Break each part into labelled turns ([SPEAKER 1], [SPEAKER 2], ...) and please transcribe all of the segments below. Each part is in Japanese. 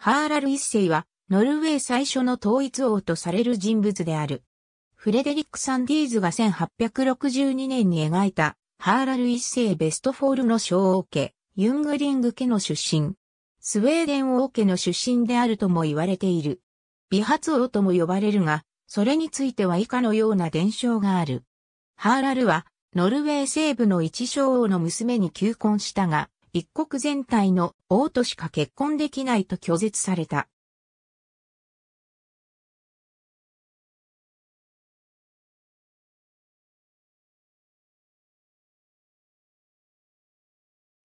[SPEAKER 1] ハーラル一世は、ノルウェー最初の統一王とされる人物である。フレデリック・サンディーズが1862年に描いた、ハーラル一世ベストフォールの小王家、ユングリング家の出身。スウェーデン王家の出身であるとも言われている。美髪王とも呼ばれるが、それについては以下のような伝承がある。ハーラルは、ノルウェー西部の一小王の娘に求婚したが、一国全体の王としか結婚できないと拒絶された。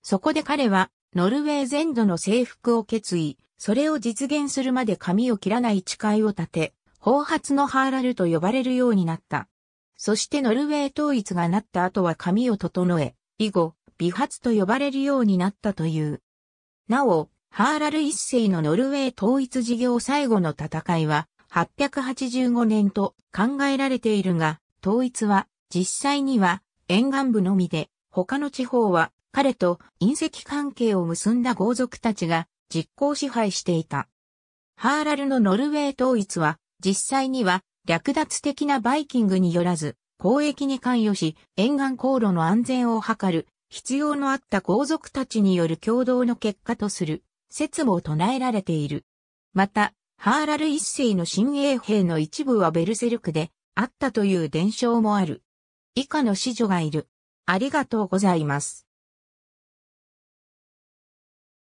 [SPEAKER 1] そこで彼は、ノルウェー全土の征服を決意、それを実現するまで髪を切らない誓いを立て、法髪のハーラルと呼ばれるようになった。そしてノルウェー統一がなった後は髪を整え、以後、美髪と呼ばれるようになったという。なお、ハーラル一世のノルウェー統一事業最後の戦いは885年と考えられているが、統一は実際には沿岸部のみで、他の地方は彼と隕石関係を結んだ豪族たちが実行支配していた。ハーラルのノルウェー統一は実際には略奪的なバイキングによらず、交易に関与し、沿岸航路の安全を図る必要のあった皇族たちによる共同の結果とする説も唱えられている。また、ハーラル一世の新衛兵の一部はベルセルクであったという伝承もある。以下の子女がいる。あ
[SPEAKER 2] りがとうございます。